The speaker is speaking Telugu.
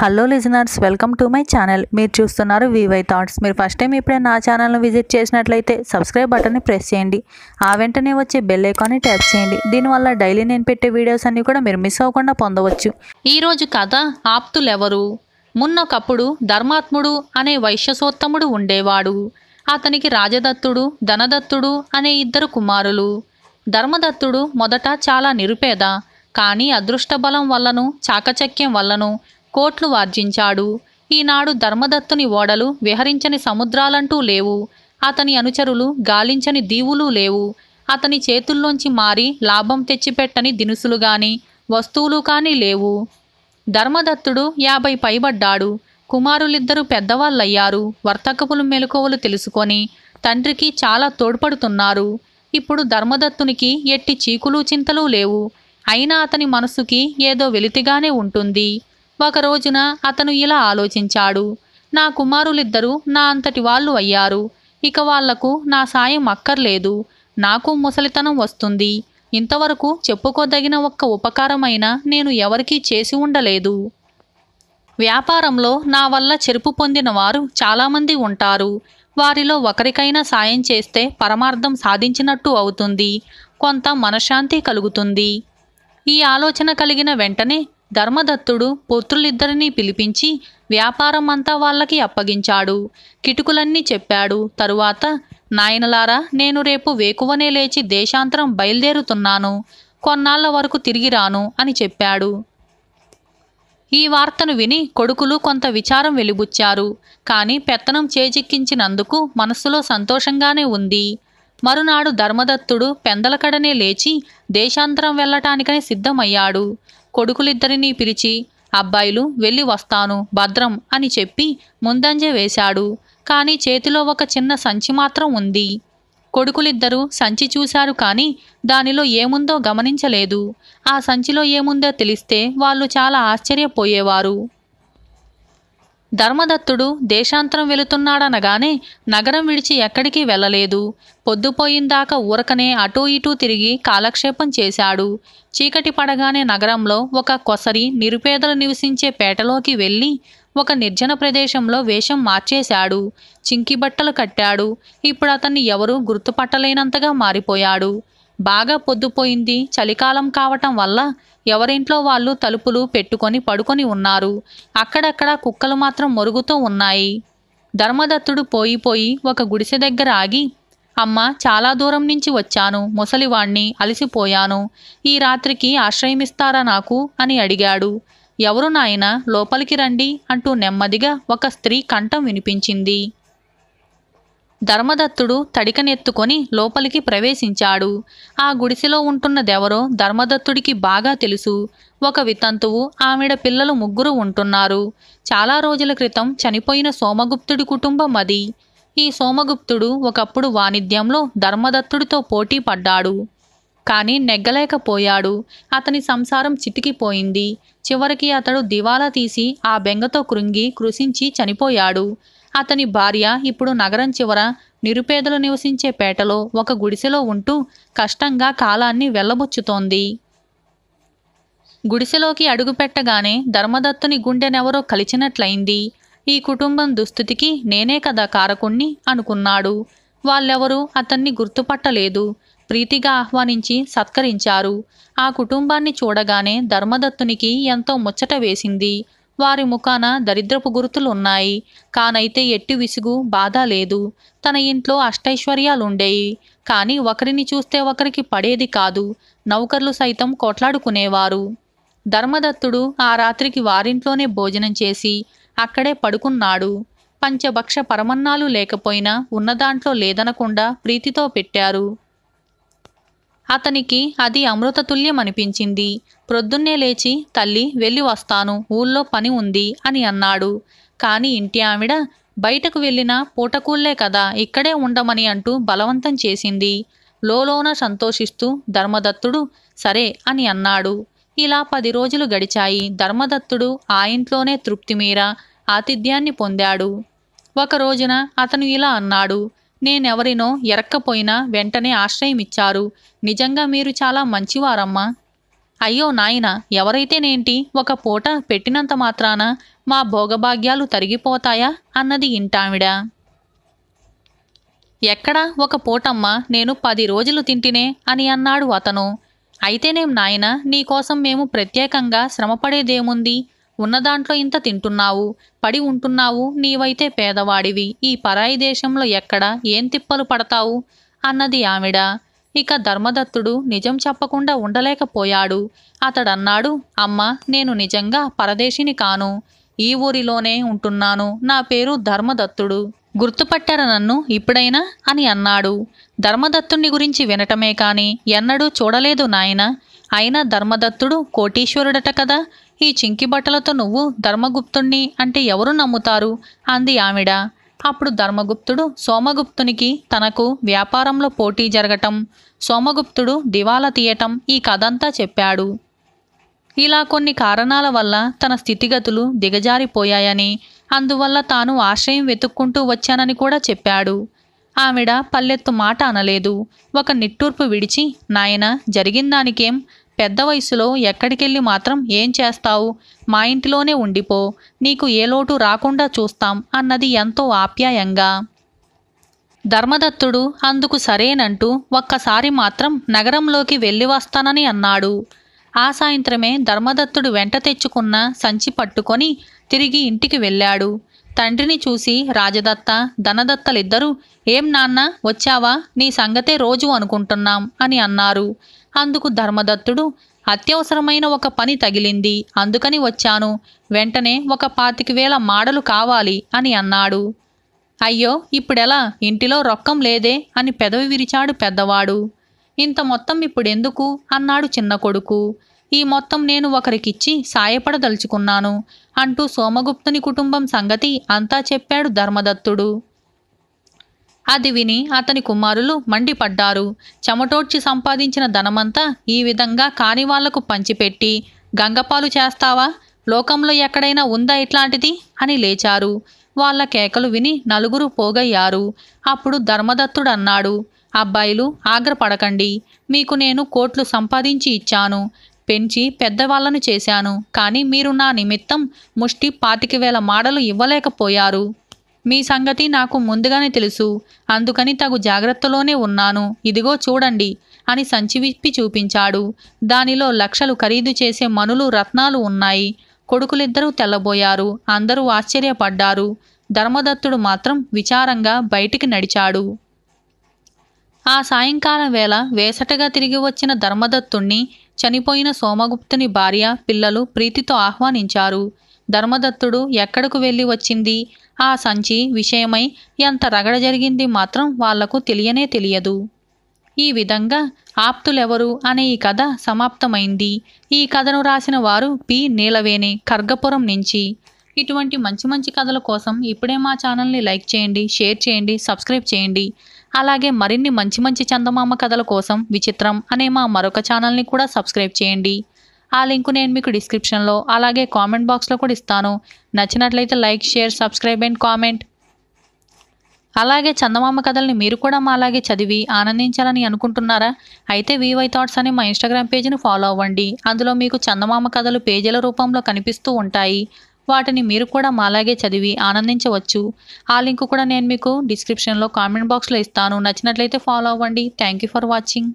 hello listeners welcome to my channel మీరు చూస్తున్నారు వివై థాట్స్ మీరు ఫస్ట్ టైం ఇప్పుడే నా ఛానల్ను విజిట్ చేసినట్లయితే సబ్స్క్రైబ్ బటన్ని ప్రెస్ చేయండి ఆ వెంటనే వచ్చే బెల్ ఐకాన్ని ట్యాప్ చేయండి దీనివల్ల డైలీ నేను పెట్టే వీడియోస్ అన్నీ కూడా మీరు మిస్ అవ్వకుండా పొందవచ్చు ఈరోజు కథ ఆప్తులెవరు మున్నొకప్పుడు ధర్మాత్ముడు అనే వైశ్యసోత్తముడు ఉండేవాడు అతనికి రాజదత్తుడు ధనదత్తుడు అనే ఇద్దరు కుమారులు ధర్మదత్తుడు మొదట చాలా నిరుపేద కానీ అదృష్ట బలం వల్లను చాకచక్యం వల్లను కోట్లు వార్జించాడు ఈనాడు ధర్మదత్తుని ఓడలు విహరించని సముద్రాలంటూ లేవు అతని అనుచరులు గాలించని దీవులు లేవు అతని చేతుల్లోంచి మారి లాభం తెచ్చిపెట్టని దినుసులు గాని వస్తువులు కానీ లేవు ధర్మదత్తుడు యాభై పైబడ్డాడు కుమారులిద్దరూ పెద్దవాళ్ళయ్యారు వర్తకపులు మెలకువలు తెలుసుకొని తండ్రికి చాలా తోడ్పడుతున్నారు ఇప్పుడు ధర్మదత్తునికి ఎట్టి చీకులు చింతలు లేవు అయినా అతని మనసుకి ఏదో వెలితిగానే ఉంటుంది ఒక రోజున అతను ఇలా ఆలోచించాడు నా కుమారులిద్దరూ నా అంతటి వాళ్ళు అయ్యారు ఇక వాళ్లకు నా సాయం అక్కర్లేదు నాకు ముసలితనం వస్తుంది ఇంతవరకు చెప్పుకోదగిన ఒక్క ఉపకారమైన నేను ఎవరికీ చేసి ఉండలేదు వ్యాపారంలో నా వల్ల చెరుపు పొందిన వారు చాలామంది ఉంటారు వారిలో ఒకరికైనా సాయం చేస్తే పరమార్థం సాధించినట్టు అవుతుంది కొంత మనశ్శాంతి కలుగుతుంది ఈ ఆలోచన కలిగిన వెంటనే ధర్మదత్తుడు పుత్రులిద్దరినీ పిలిపించి వ్యాపారం అంతా వాళ్ళకి అప్పగించాడు కిటుకులన్నీ చెప్పాడు తరువాత నాయనలారా నేను రేపు వేకువనే లేచి దేశాంతరం బయలుదేరుతున్నాను కొన్నాళ్ల వరకు తిరిగి రాను అని చెప్పాడు ఈ వార్తను విని కొడుకులు కొంత విచారం వెలిబుచ్చారు కానీ పెత్తనం చేజిక్కించినందుకు మనస్సులో సంతోషంగానే ఉంది మరునాడు ధర్మదత్తుడు పెందలకడనే లేచి దేశాంతరం వెళ్లటానికని సిద్ధమయ్యాడు కొడుకులిద్దరినీ పిలిచి అబ్బాయిలు వెళ్ళి వస్తాను భద్రం అని చెప్పి ముందంజ వేశాడు కానీ చేతిలో ఒక చిన్న సంచి మాత్రం ఉంది కొడుకులిద్దరూ సంచి చూశారు కానీ దానిలో ఏముందో గమనించలేదు ఆ సంచిలో ఏముందో తెలిస్తే వాళ్ళు చాలా ఆశ్చర్యపోయేవారు ధర్మదత్తుడు దేశాంతరం వెళుతున్నాడనగానే నగరం విడిచి ఎక్కడికి వెళ్ళలేదు పొద్దుపోయిందాకా ఊరకనే అటూ ఇటూ తిరిగి కాలక్షేపం చేశాడు చీకటి పడగానే నగరంలో ఒక కొసరి నిరుపేదలు నివసించే పేటలోకి వెళ్ళి ఒక నిర్జన ప్రదేశంలో వేషం మార్చేశాడు చింకిబట్టలు కట్టాడు ఇప్పుడు అతన్ని ఎవరూ గుర్తుపట్టలేనంతగా మారిపోయాడు బాగా పొద్దుపోయింది చలికాలం కావటం వల్ల ఎవరింట్లో వాళ్ళు తలుపులు పెట్టుకొని పడుకొని ఉన్నారు అక్కడక్కడ కుక్కలు మాత్రం మొరుగుతూ ఉన్నాయి ధర్మదత్తుడు పోయిపోయి ఒక గుడిసె దగ్గర ఆగి అమ్మ చాలా దూరం నుంచి వచ్చాను ముసలివాణ్ణి అలసిపోయాను ఈ రాత్రికి ఆశ్రయమిస్తారా నాకు అని అడిగాడు ఎవరు నాయన లోపలికి రండి అంటూ నెమ్మదిగా ఒక స్త్రీ కంఠం వినిపించింది ధర్మదత్తుడు తడికనెత్తుకొని లోపలికి ప్రవేశించాడు ఆ గుడిసెలో ఉంటున్నదెవరో ధర్మదత్తుడికి బాగా తెలుసు ఒక వితంతువు ఆవిడ పిల్లలు ముగ్గురు ఉంటున్నారు చాలా రోజుల క్రితం చనిపోయిన సోమగుప్తుడి కుటుంబం అది ఈ సోమగుప్తుడు ఒకప్పుడు వాణిజ్యంలో ధర్మదత్తుడితో పోటీ పడ్డాడు కానీ నెగ్గలేకపోయాడు అతని సంసారం చితికిపోయింది చివరికి అతడు దివాలా తీసి ఆ బెంగతో కృంగి కృషించి చనిపోయాడు అతని భార్య ఇప్పుడు నగరం చివర నిరుపేదలు నివసించే పేటలో ఒక గుడిసెలో ఉంటూ కష్టంగా కాలాన్ని వెళ్ళబుచ్చుతోంది గుడిసెలోకి అడుగుపెట్టగానే ధర్మదత్తుని గుండెనెవరో కలిచినట్లయింది ఈ కుటుంబం దుస్థితికి నేనే కదా కారకుణ్ణి అనుకున్నాడు వాళ్ళెవరూ అతన్ని గుర్తుపట్టలేదు ప్రీతిగా ఆహ్వానించి సత్కరించారు ఆ కుటుంబాన్ని చూడగానే ధర్మదత్తునికి ఎంతో ముచ్చట వేసింది వారి ముఖాన దరిద్రపు ఉన్నాయి కానైతే ఎట్టి విసుగు బాధ లేదు తన ఇంట్లో అష్టైశ్వర్యాలుండేవి కానీ ఒకరిని చూస్తే ఒకరికి పడేది కాదు నౌకర్లు సైతం కొట్లాడుకునేవారు ధర్మదత్తుడు ఆ రాత్రికి వారింట్లోనే భోజనం చేసి అక్కడే పడుకున్నాడు పంచభక్ష పరమన్నాలు లేకపోయినా ఉన్నదాంట్లో లేదనకుండా ప్రీతితో పెట్టారు అతనికి అది అమృతతుల్యం అనిపించింది ప్రొద్దున్నే లేచి తల్లి వెళ్ళి వస్తాను ఊళ్ళో పని ఉంది అని అన్నాడు కాని ఇంటి ఆవిడ బయటకు వెళ్ళినా పూటకూళ్లే కదా ఇక్కడే ఉండమని అంటూ బలవంతం చేసింది లోలోన సంతోషిస్తూ ధర్మదత్తుడు సరే అని అన్నాడు ఇలా పది రోజులు గడిచాయి ధర్మదత్తుడు ఆ ఇంట్లోనే తృప్తి మీర ఆతిథ్యాన్ని పొందాడు ఒక రోజున అతను ఇలా అన్నాడు నేనెవరినో ఎరక్కపోయినా వెంటనే ఆశ్రయమిచ్చారు నిజంగా మీరు చాలా మంచివారమ్మా అయ్యో నాయన ఎవరైతేనేంటి ఒక పూట పెట్టినంత మాత్రాన మా భోగభాగ్యాలు తరిగిపోతాయా అన్నది ఇంటామిడ ఎక్కడా ఒక పూటమ్మ నేను పది రోజులు తింటినే అని అన్నాడు అతను అయితేనేం నాయన నీకోసం మేము ప్రత్యేకంగా శ్రమపడేదేముంది ఉన్నదాంట్లో ఇంత తింటున్నావు పడి ఉంటున్నావు నీవైతే పేదవాడివి ఈ పరాయి దేశంలో ఎక్కడ ఏం తిప్పలు పడతావు అన్నది ఆవిడ ఇక ధర్మదత్తుడు నిజం చెప్పకుండా ఉండలేకపోయాడు అతడన్నాడు అమ్మ నేను నిజంగా పరదేశిని కాను ఈ ఊరిలోనే ఉంటున్నాను నా పేరు ధర్మదత్తుడు గుర్తుపట్టారా నన్ను ఇప్పుడైనా అని అన్నాడు ధర్మదత్తుణ్ణి గురించి వినటమే కాని ఎన్నడూ చూడలేదు నాయన అయినా ధర్మదత్తుడు కోటీశ్వరుడట కదా ఈ చింకి బట్టలతో నువ్వు ధర్మగుప్తుణ్ణి అంటే ఎవరు నమ్ముతారు అంది ఆవిడ అప్పుడు ధర్మగుప్తుడు సోమగుప్తునికి తనకు వ్యాపారంలో పోటీ జరగటం సోమగుప్తుడు దివాలా తీయటం ఈ కథంతా చెప్పాడు ఇలా కొన్ని కారణాల వల్ల తన స్థితిగతులు దిగజారిపోయాయని అందువల్ల తాను ఆశ్రయం వెతుక్కుంటూ వచ్చానని కూడా చెప్పాడు ఆవిడ పల్లెత్తు మాట అనలేదు ఒక నిట్టూర్పు విడిచి నాయన జరిగిందానికేం పెద్ద వయసులో ఎక్కడికెళ్ళి మాత్రం ఏం చేస్తావు మా ఇంటిలోనే ఉండిపో నీకు ఏ లోటు రాకుండా చూస్తాం అన్నది ఎంతో ఆప్యాయంగా ధర్మదత్తుడు అందుకు సరేనంటూ ఒక్కసారి మాత్రం నగరంలోకి వెళ్ళి వస్తానని అన్నాడు ఆ సాయంత్రమే ధర్మదత్తుడు వెంట తెచ్చుకున్న సంచి పట్టుకొని తిరిగి ఇంటికి వెళ్ళాడు తండ్రిని చూసి రాజదత్త ధనదత్తలిద్దరూ ఏం నాన్న వచ్చావా నీ సంగతే రోజు అనుకుంటున్నాం అని అన్నారు అందుకు ధర్మదత్తుడు అత్యవసరమైన ఒక పని తగిలింది అందుకని వచ్చాను వెంటనే ఒక పాతిక వేల మాడలు కావాలి అని అన్నాడు అయ్యో ఇప్పుడెలా ఇంటిలో రొక్కం లేదే అని పెదవి విరిచాడు పెద్దవాడు ఇంత మొత్తం ఇప్పుడెందుకు అన్నాడు చిన్న కొడుకు ఈ మొత్తం నేను ఒకరికిచ్చి సాయపడదలుచుకున్నాను అంటూ సోమగుప్తుని కుటుంబం సంగతి అంతా చెప్పాడు ధర్మదత్తుడు అది విని అతని కుమారులు మండిపడ్డారు చెమటోడ్చి సంపాదించిన ధనమంతా ఈ విధంగా కానివాళ్లకు పంచిపెట్టి గంగపాలు చేస్తావా లోకంలో ఎక్కడైనా ఉందా ఇట్లాంటిది అని లేచారు వాళ్ళ కేకలు విని నలుగురు పోగయ్యారు అప్పుడు ధర్మదత్తుడు అన్నాడు అబ్బాయిలు ఆగ్రపడకండి మీకు నేను కోట్లు సంపాదించి ఇచ్చాను పెంచి పెద్దవాళ్లను చేశాను కానీ మీరు నా నిమిత్తం ముష్టి పాతిక వేల మాడలు ఇవ్వలేకపోయారు మీ సంగతి నాకు ముందుగానే తెలుసు అందుకని తగు జాగ్రత్తలోనే ఉన్నాను ఇదిగో చూడండి అని సంచి విప్పి చూపించాడు దానిలో లక్షలు ఖరీదు చేసే మనులు రత్నాలు ఉన్నాయి కొడుకులిద్దరూ తెల్లబోయారు అందరూ ఆశ్చర్యపడ్డారు ధర్మదత్తుడు మాత్రం విచారంగా బయటికి నడిచాడు ఆ సాయంకాలం వేళ వేసటగా తిరిగి వచ్చిన ధర్మదత్తుణ్ణి చనిపోయిన సోమగుప్తుని భార్య పిల్లలు ప్రీతితో ఆహ్వానించారు ధర్మదత్తుడు ఎక్కడకు వెళ్ళి వచ్చింది ఆ సంచి విషయమై ఎంత రగడ జరిగింది మాత్రం వాళ్లకు తెలియనే తెలియదు ఈ విధంగా ఆప్తులెవరు అనే ఈ కథ సమాప్తమైంది ఈ కథను రాసిన వారు పి నీలవేణి ఖర్గపురం నుంచి ఇటువంటి మంచి మంచి కథల కోసం ఇప్పుడే మా ఛానల్ని లైక్ చేయండి షేర్ చేయండి సబ్స్క్రైబ్ చేయండి అలాగే మరిన్ని మంచి మంచి చందమామ కథల కోసం విచిత్రం అనే మా మరొక ఛానల్ని కూడా సబ్స్క్రైబ్ చేయండి ఆ లింక్ నేను మీకు డిస్క్రిప్షన్లో అలాగే కామెంట్ బాక్స్లో కూడా ఇస్తాను నచ్చినట్లయితే like share subscribe and comment అలాగే చందమామ కథల్ని మీరు కూడా మా అలాగే చదివి ఆనందించాలని అనుకుంటున్నారా అయితే వివై థాట్స్ అని మా ఇన్స్టాగ్రామ్ పేజీని ఫాలో అవ్వండి అందులో మీకు చందమామ కథలు పేజీల రూపంలో కనిపిస్తూ ఉంటాయి వాటిని మీరు కూడా మా అలాగే చదివి ఆనందించవచ్చు ఆ లింక్ కూడా నేను మీకు డిస్క్రిప్షన్లో కామెంట్ బాక్స్లో ఇస్తాను నచ్చినట్లయితే ఫాలో అవ్వండి థ్యాంక్ యూ ఫర్ వాచింగ్